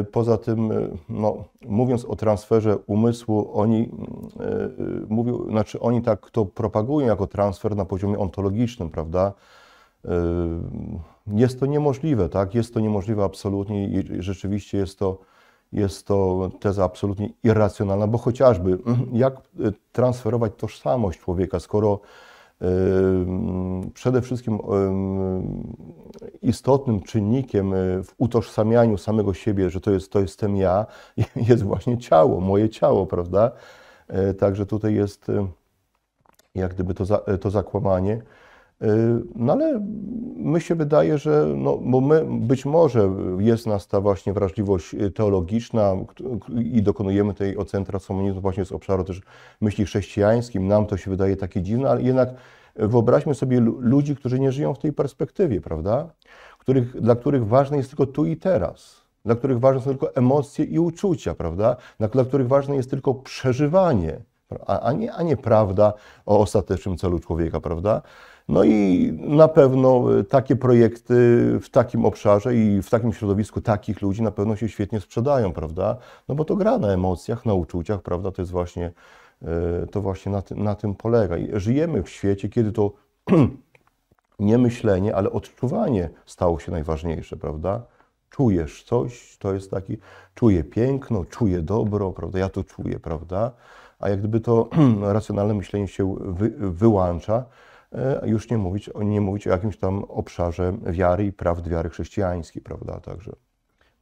Y, poza tym, y, no, mówiąc o transferze umysłu, oni, y, y, mówią, znaczy oni tak to propagują jako transfer na poziomie ontologicznym, prawda? Y, jest to niemożliwe, tak? Jest to niemożliwe absolutnie i rzeczywiście jest to, jest to teza absolutnie irracjonalna, bo chociażby jak y, transferować tożsamość człowieka, skoro y, przede wszystkim y, istotnym czynnikiem w utożsamianiu samego siebie, że to jest, to jestem ja, jest właśnie ciało, moje ciało, prawda? także tutaj jest jak gdyby to, to zakłamanie. No ale my się wydaje, że no, bo my, być może jest nas ta właśnie wrażliwość y, teologiczna i dokonujemy tej oceny transhumanizmu właśnie z obszaru też myśli chrześcijańskim. Nam to się wydaje takie dziwne, ale jednak wyobraźmy sobie ludzi, którzy nie żyją w tej perspektywie, prawda? Których, dla których ważne jest tylko tu i teraz. Dla których ważne są tylko emocje i uczucia, prawda? Dla, dla których ważne jest tylko przeżywanie, a, a, nie, a nie prawda o ostatecznym celu człowieka, prawda? No i na pewno y, takie projekty w takim obszarze i w takim środowisku takich ludzi na pewno się świetnie sprzedają, prawda? No bo to gra na emocjach, na uczuciach, prawda? To jest właśnie, y, to właśnie na, ty, na tym polega. I żyjemy w świecie, kiedy to nie myślenie, ale odczuwanie stało się najważniejsze, prawda? Czujesz coś, to jest taki, czuję piękno, czuję dobro, prawda? Ja to czuję, prawda? A jak gdyby to racjonalne myślenie się wy, wyłącza, E, już nie mówić, nie mówić o jakimś tam obszarze wiary i prawd wiary chrześcijańskiej, prawda, także.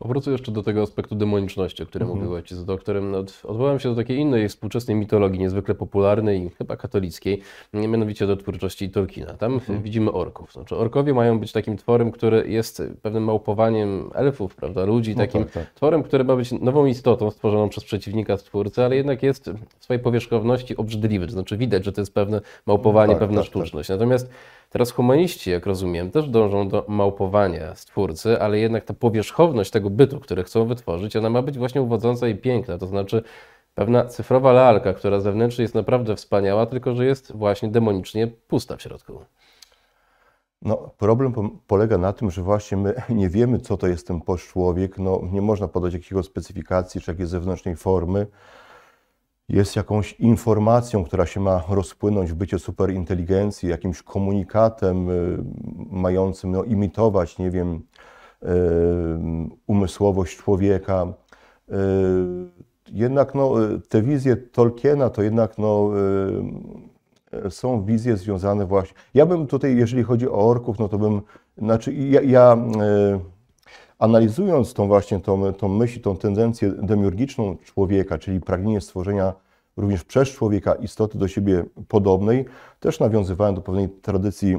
Powrócę jeszcze do tego aspektu demoniczności, o którym mhm. Ci z doktorem. No, Odwołałem się do takiej innej współczesnej mitologii, niezwykle popularnej i chyba katolickiej, mianowicie do twórczości Tolkiena. Tam mhm. widzimy orków. Znaczy, orkowie mają być takim tworem, który jest pewnym małpowaniem elfów, prawda, ludzi, no takim tak, tak. tworem, który ma być nową istotą stworzoną przez przeciwnika stwórcy, ale jednak jest w swojej powierzchowności obrzydliwy. znaczy widać, że to jest pewne małpowanie, no tak, pewna tak, tak. sztuczność. Natomiast Teraz humaniści, jak rozumiem, też dążą do małpowania stwórcy, ale jednak ta powierzchowność tego bytu, który chcą wytworzyć, ona ma być właśnie uwodząca i piękna, to znaczy pewna cyfrowa lalka, która zewnętrznie jest naprawdę wspaniała, tylko że jest właśnie demonicznie pusta w środku. No, problem polega na tym, że właśnie my nie wiemy, co to jest ten post człowiek. No, nie można podać jakiegoś specyfikacji czy jakiejś zewnętrznej formy jest jakąś informacją, która się ma rozpłynąć w bycie superinteligencji, jakimś komunikatem y, mającym no, imitować, nie wiem, y, umysłowość człowieka. Y, jednak no, te wizje Tolkiena to jednak no, są wizje związane właśnie. Ja bym tutaj, jeżeli chodzi o orków, no to bym, znaczy ja, ja analizując tą właśnie tą, tą myśl, tą tendencję demiurgiczną człowieka, czyli pragnienie stworzenia również przez człowieka istoty do siebie podobnej, też nawiązywałem do pewnej tradycji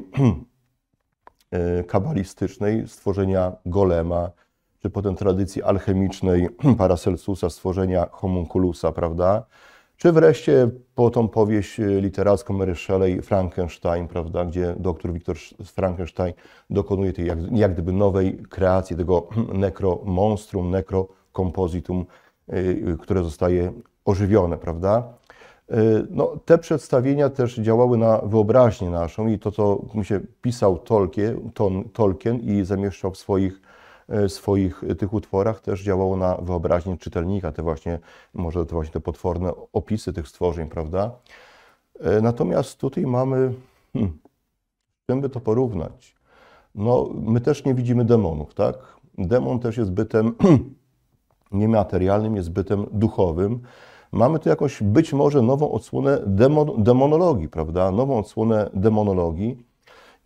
e, kabalistycznej stworzenia golema, czy potem tradycji alchemicznej Paracelsusa, stworzenia homunculusa, prawda? Czy wreszcie po tą powieść y, literacką Mary Shelley, Frankenstein, prawda, gdzie doktor Wiktor Frankenstein dokonuje tej jak, jak gdyby nowej kreacji tego nekromonstrum, nekrokompozytum, y, y, które zostaje ożywione, prawda? No, te przedstawienia też działały na wyobraźnię naszą i to, co mi się pisał Tolkien, Tolkien i zamieszczał w swoich E, swoich e, tych utworach też działało na wyobraźnię czytelnika, te właśnie, może to właśnie te potworne opisy tych stworzeń, prawda? E, natomiast tutaj mamy, hmm, czym by to porównać? No, my też nie widzimy demonów, tak? Demon też jest bytem niematerialnym, jest bytem duchowym. Mamy tu jakąś być może nową odsłonę demon, demonologii, prawda? Nową odsłonę demonologii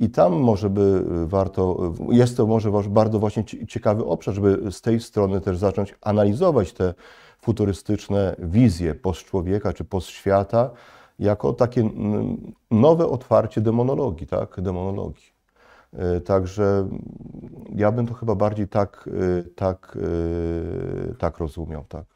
i tam może by y, warto, y, jest to może bardzo właśnie ciekawy obszar, żeby z tej strony też zacząć analizować te futurystyczne wizje post człowieka czy post świata jako takie nowe otwarcie demonologii, tak? Demonologii. Y, także ja bym to chyba bardziej tak, tak, tak rozumiał, tak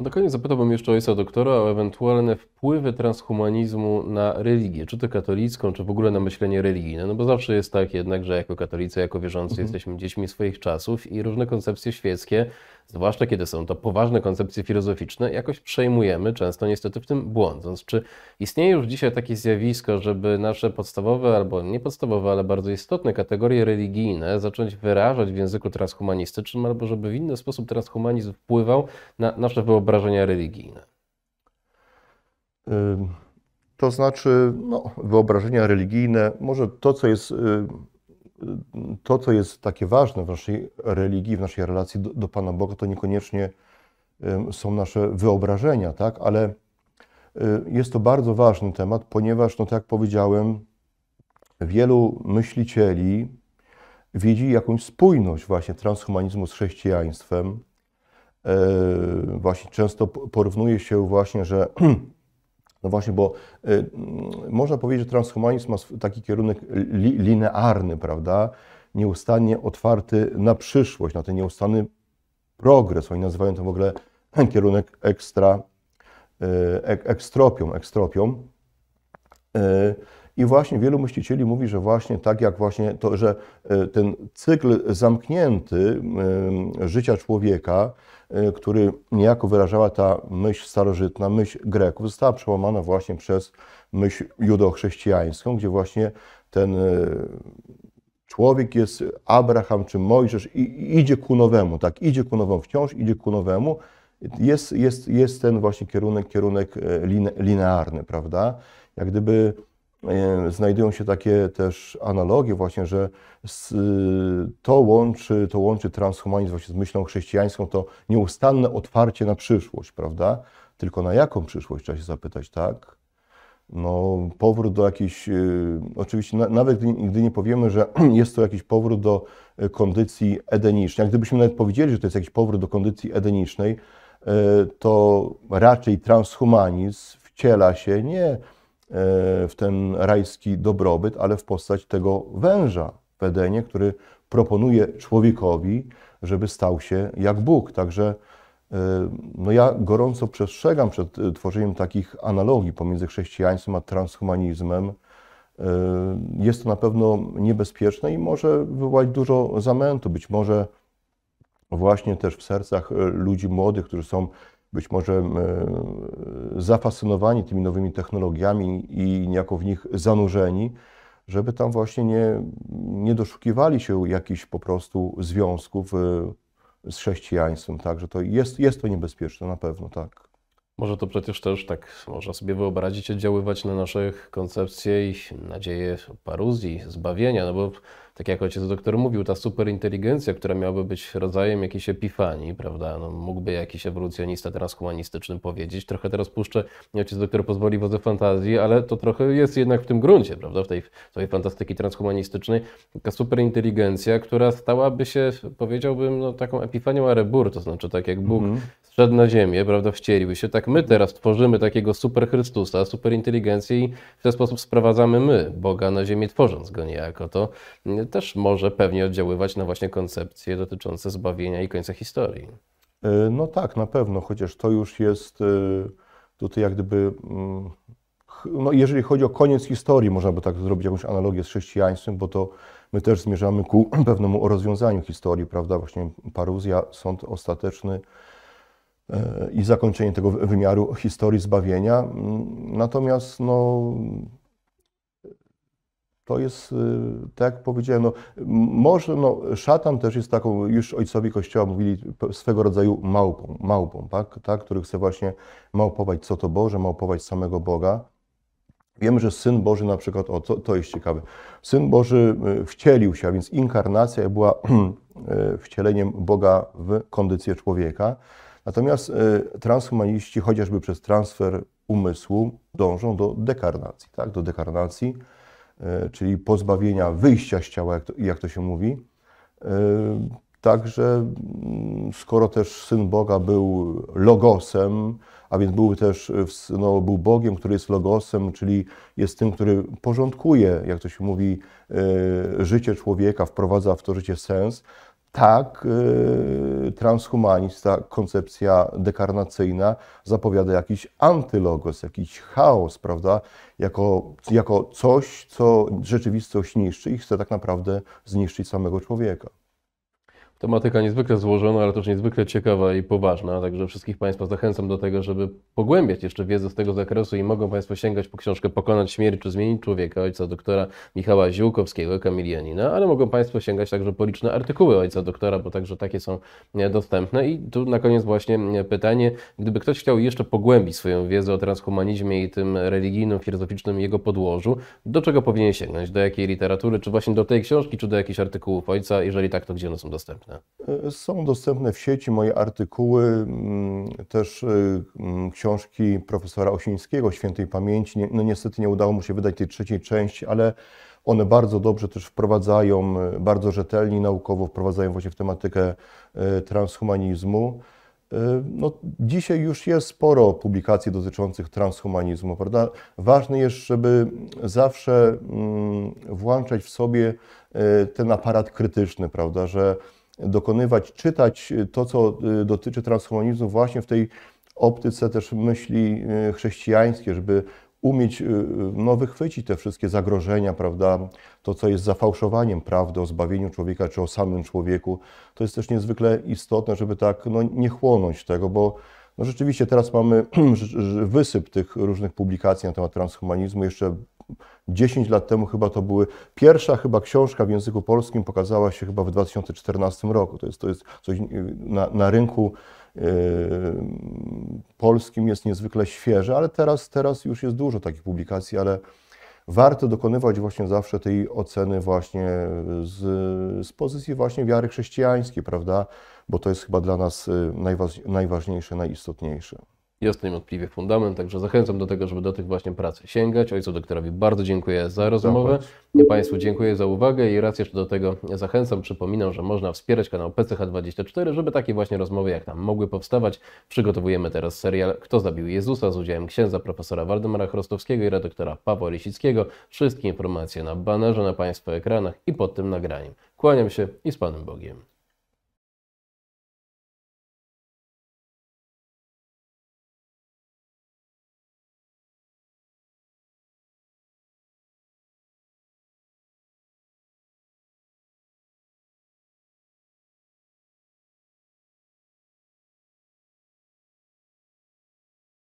na koniec zapytałbym jeszcze ojca doktora o ewentualne wpływy transhumanizmu na religię, czy to katolicką, czy w ogóle na myślenie religijne. No bo zawsze jest tak jednak, że jako katolicy, jako wierzący mhm. jesteśmy dziećmi swoich czasów i różne koncepcje świeckie zwłaszcza kiedy są to poważne koncepcje filozoficzne, jakoś przejmujemy często niestety w tym błądząc. Czy istnieje już dzisiaj takie zjawisko, żeby nasze podstawowe albo niepodstawowe, ale bardzo istotne kategorie religijne zacząć wyrażać w języku transhumanistycznym, albo żeby w inny sposób transhumanizm wpływał na nasze wyobrażenia religijne? To znaczy, no, wyobrażenia religijne, może to, co jest y, to, co jest takie ważne w naszej religii, w naszej relacji do, do Pana Boga, to niekoniecznie są nasze wyobrażenia, tak? ale y, jest to bardzo ważny temat, ponieważ, no tak jak powiedziałem, wielu myślicieli widzi jakąś spójność właśnie transhumanizmu z chrześcijaństwem. E, właśnie często porównuje się właśnie, że No właśnie, bo y, można powiedzieć, że transhumanizm ma taki kierunek li, linearny, prawda? Nieustannie otwarty na przyszłość, na ten nieustanny progres. Oni nazywają to w ogóle kierunek ekstra, y, ek, ekstropią, ekstropią. Y, i właśnie wielu myślicieli mówi, że właśnie tak jak właśnie to, że e, ten cykl zamknięty e, życia człowieka, e, który niejako wyrażała ta myśl starożytna, myśl Greków, została przełamana właśnie przez myśl judo judo-chrześcijańską, gdzie właśnie ten człowiek jest Abraham czy Mojżesz i idzie ku nowemu, tak, idzie ku nowemu, wciąż idzie ku nowemu. Jest, jest, jest ten właśnie kierunek, kierunek linearny, prawda? Jak gdyby E, znajdują się takie też analogie właśnie, że y, to łączy, to łączy transhumanizm właśnie z myślą chrześcijańską, to nieustanne otwarcie na przyszłość, prawda? Tylko na jaką przyszłość trzeba się zapytać, tak? No, powrót do jakiejś, y, oczywiście nawet gdy, nie powiemy, że jest to jakiś powrót do e, kondycji edenicznej, jak gdybyśmy nawet powiedzieli, że to jest jakiś powrót do kondycji edenicznej, e, to raczej transhumanizm wciela się nie E, w ten rajski dobrobyt, ale w postać tego węża w Edenie, który proponuje człowiekowi, żeby stał się jak Bóg. Także e, no ja gorąco przestrzegam przed e, tworzeniem takich analogii pomiędzy chrześcijaństwem a transhumanizmem. Jest to na pewno niebezpieczne i może wywołać dużo zamętu. Być może właśnie też w sercach ludzi młodych, którzy są być może e, zafascynowani tymi nowymi technologiami i niejako w nich zanurzeni, żeby tam właśnie nie, nie doszukiwali się jakichś po prostu związków e, z chrześcijaństwem. Także to jest, jest to niebezpieczne na pewno, tak. Może to przecież też tak można sobie wyobrazić, oddziaływać na naszych koncepcje i nadzieje paruzji, zbawienia, no bo tak jak ojciec doktor mówił, ta superinteligencja, która miałaby być rodzajem jakiejś epifanii, prawda? No, mógłby jakiś ewolucjonista transhumanistyczny powiedzieć. Trochę teraz puszczę, ojciec doktor pozwoli wodze fantazji, ale to trochę jest jednak w tym gruncie, prawda? W tej swojej fantastyki transhumanistycznej. Taka superinteligencja, która stałaby się, powiedziałbym, no, taką epifanią Arebur, to znaczy tak jak Bóg mhm. zszedł na ziemię, prawda, wcielił się, tak my teraz tworzymy takiego super Chrystusa, superinteligencję i w ten sposób sprowadzamy my Boga na ziemię, tworząc Go niejako. To też może pewnie oddziaływać na właśnie koncepcje dotyczące zbawienia i końca historii. E, no tak, na pewno, chociaż to już jest e, tutaj jak gdyby, mm, no jeżeli chodzi o koniec historii, można by tak zrobić jakąś analogię z chrześcijaństwem, bo to my też zmierzamy ku pewnemu rozwiązaniu historii, prawda, właśnie paruzja, sąd ostateczny e, i zakończenie tego wymiaru historii zbawienia. Mm, natomiast no, to jest, y, tak jak powiedziałem, no, może no, szatan też jest taką, już ojcowie Kościoła mówili, swego rodzaju małpą, małpą tak? Tak? który chce właśnie małpować co to Boże, małpować samego Boga. Wiemy, że Syn Boży na przykład, o to, to jest ciekawe, Syn Boży y, wcielił się, a więc inkarnacja była y, wcieleniem Boga w kondycję człowieka. Natomiast transhumaniści, chociażby przez transfer umysłu, dążą do dekarnacji, tak? do dekarnacji, E, czyli pozbawienia wyjścia z ciała, jak to, jak to się mówi. E, także mm, skoro też Syn Boga był Logosem, a więc był też e, no, był Bogiem, który jest Logosem, czyli jest tym, który porządkuje, jak to się mówi, życie człowieka, wprowadza w to życie sens, tak, y, transhumanista, koncepcja dekarnacyjna zapowiada jakiś antylogos, jakiś chaos, prawda? Jako, jako coś, co rzeczywistość niszczy i chce tak naprawdę zniszczyć samego człowieka. Tematyka niezwykle złożona, ale też niezwykle ciekawa i poważna, także wszystkich Państwa zachęcam do tego, żeby pogłębiać jeszcze wiedzę z tego zakresu i mogą Państwo sięgać po książkę Pokonać śmierć czy zmienić człowieka ojca doktora Michała Ziłkowskiego, Kamilianina, ale mogą Państwo sięgać także po liczne artykuły ojca doktora, bo także takie są e, dostępne. I tu na koniec właśnie e, pytanie, gdyby ktoś chciał jeszcze pogłębić swoją wiedzę o transhumanizmie i tym religijnym, filozoficznym jego podłożu, do czego powinien sięgnąć? Do jakiej literatury? Czy właśnie do tej książki, czy do jakichś artykułów ojca? Jeżeli tak, to gdzie one są dostępne? dostępne? Tak? Są dostępne w sieci moje artykuły, mm, też e, mm, książki profesora Osińskiego, świętej pamięci. No niestety nie udało mu się wydać tej trzeciej części, ale one bardzo dobrze też wprowadzają, e, bardzo rzetelnie naukowo wprowadzają właśnie w tematykę e, transhumanizmu. No, dzisiaj już jest sporo publikacji dotyczących transhumanizmu, prawda? Ważne jest, żeby zawsze mm, włączać w sobie ten aparat krytyczny, prawda, że dokonywać, czytać to, co y, dotyczy transhumanizmu właśnie w tej optyce też myśli y, chrześcijańskiej, żeby umieć y, no, wychwycić te wszystkie zagrożenia, prawda? To, co jest zafałszowaniem prawdy o zbawieniu człowieka czy o samym człowieku, to jest też niezwykle istotne, żeby tak no, nie chłonąć tego, bo no, rzeczywiście teraz mamy wysyp tych różnych publikacji na temat transhumanizmu. Jeszcze 10 lat temu chyba to były pierwsza chyba książka w języku polskim pokazała się chyba w 2014 roku. To jest, to jest coś y, na, na rynku yy, polskim jest niezwykle świeże, ale teraz, teraz już jest dużo takich publikacji, ale warto dokonywać właśnie zawsze tej oceny właśnie z, z pozycji właśnie wiary chrześcijańskiej, prawda? Bo to jest chyba dla nas y, najważniejsze, najistotniejsze. Jest to niewątpliwie fundament, także zachęcam do tego, żeby do tych właśnie prac sięgać. Ojcu doktorowi bardzo dziękuję za rozmowę. Dziękuję. Państwu dziękuję za uwagę i raz jeszcze do tego zachęcam. Przypominam, że można wspierać kanał PCH24, żeby takie właśnie rozmowy jak tam mogły powstawać. Przygotowujemy teraz serial Kto zabił Jezusa z udziałem księdza profesora Waldemara Chrostowskiego i redaktora Pawła Lisickiego. Wszystkie informacje na banerze na Państwa ekranach i pod tym nagraniem. Kłaniam się i z Panem Bogiem.